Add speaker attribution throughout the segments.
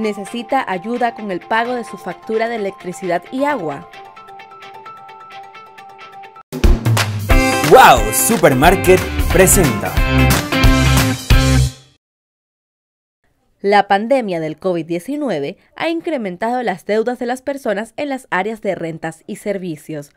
Speaker 1: necesita ayuda con el pago de su factura de electricidad y agua. ¡Wow! Supermarket presenta. La pandemia del COVID-19 ha incrementado las deudas de las personas en las áreas de rentas y servicios.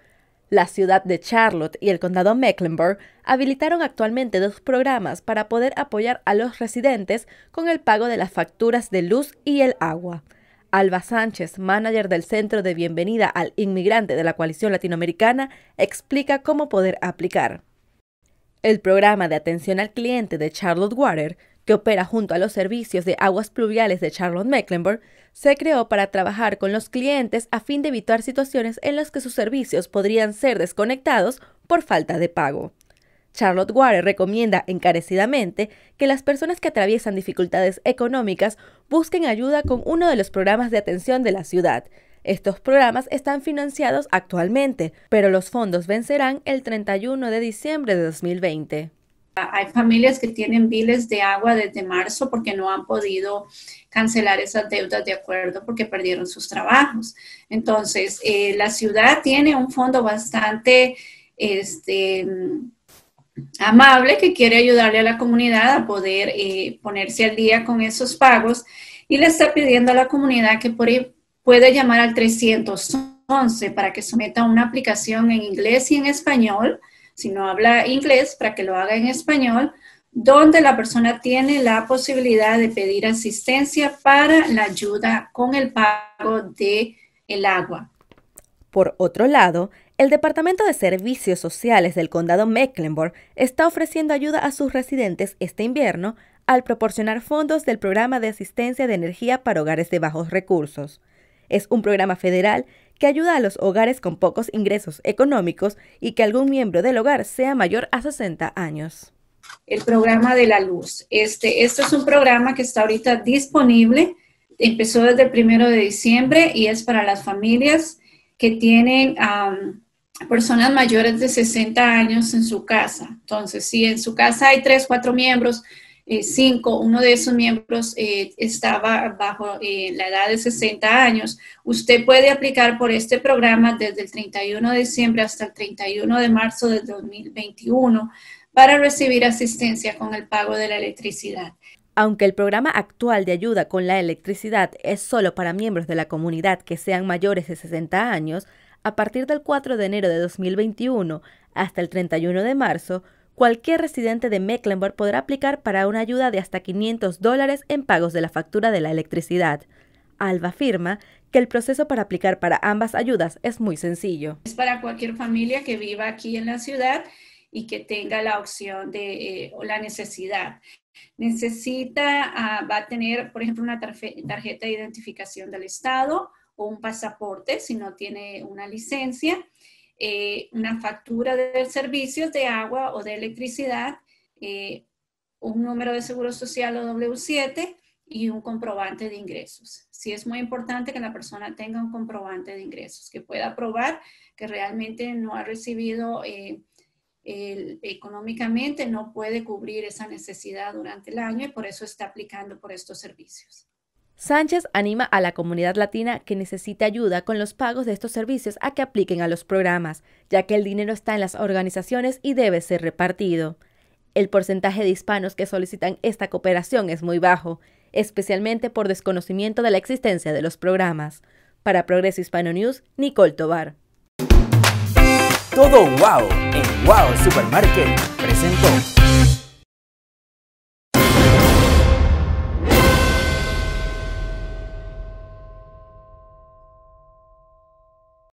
Speaker 1: La ciudad de Charlotte y el condado Mecklenburg habilitaron actualmente dos programas para poder apoyar a los residentes con el pago de las facturas de luz y el agua. Alba Sánchez, manager del Centro de Bienvenida al Inmigrante de la Coalición Latinoamericana, explica cómo poder aplicar. El programa de atención al cliente de Charlotte Water, que opera junto a los servicios de aguas pluviales de Charlotte Mecklenburg, se creó para trabajar con los clientes a fin de evitar situaciones en las que sus servicios podrían ser desconectados por falta de pago. Charlotte Ware recomienda encarecidamente que las personas que atraviesan dificultades económicas busquen ayuda con uno de los programas de atención de la ciudad. Estos programas están financiados actualmente, pero los fondos vencerán el 31 de diciembre de 2020.
Speaker 2: Hay familias que tienen biles de agua desde marzo porque no han podido cancelar esas deudas de acuerdo porque perdieron sus trabajos. Entonces, eh, la ciudad tiene un fondo bastante este, amable que quiere ayudarle a la comunidad a poder eh, ponerse al día con esos pagos y le está pidiendo a la comunidad que por, puede llamar al 311 para que someta una aplicación en inglés y en español si no habla inglés, para que lo haga en español, donde la persona tiene la posibilidad de pedir asistencia para la ayuda con el pago de el agua.
Speaker 1: Por otro lado, el Departamento de Servicios Sociales del Condado Mecklenburg está ofreciendo ayuda a sus residentes este invierno al proporcionar fondos del programa de asistencia de energía para hogares de bajos recursos. Es un programa federal que ayuda a los hogares con pocos ingresos económicos y que algún miembro del hogar sea mayor a 60 años.
Speaker 2: El programa de la luz. Este, este, es un programa que está ahorita disponible. Empezó desde el primero de diciembre y es para las familias que tienen a personas mayores de 60 años en su casa. Entonces, si en su casa hay tres, cuatro miembros, eh, cinco, uno de esos miembros eh, estaba bajo eh, la edad de 60 años, usted puede aplicar por este programa desde el 31 de diciembre hasta el 31 de marzo de 2021 para recibir asistencia con el pago de la electricidad.
Speaker 1: Aunque el programa actual de ayuda con la electricidad es solo para miembros de la comunidad que sean mayores de 60 años, a partir del 4 de enero de 2021 hasta el 31 de marzo, cualquier residente de Mecklenburg podrá aplicar para una ayuda de hasta 500 dólares en pagos de la factura de la electricidad. Alba afirma que el proceso para aplicar para ambas ayudas es muy sencillo. Es
Speaker 2: para cualquier familia que viva aquí en la ciudad y que tenga la opción de eh, o la necesidad. Necesita, ah, va a tener, por ejemplo, una tarjeta de identificación del Estado o un pasaporte si no tiene una licencia eh, una factura de servicios de agua o de electricidad, eh, un número de seguro social o W7 y un comprobante de ingresos. Sí es muy importante que la persona tenga un comprobante de ingresos, que pueda probar que realmente no ha recibido eh, económicamente, no puede cubrir esa necesidad durante el año y por eso está aplicando por estos servicios.
Speaker 1: Sánchez anima a la comunidad latina que necesita ayuda con los pagos de estos servicios a que apliquen a los programas, ya que el dinero está en las organizaciones y debe ser repartido. El porcentaje de hispanos que solicitan esta cooperación es muy bajo, especialmente por desconocimiento de la existencia de los programas. Para Progreso Hispano News, Nicole Tobar. Todo wow en Wow Supermarket presentó.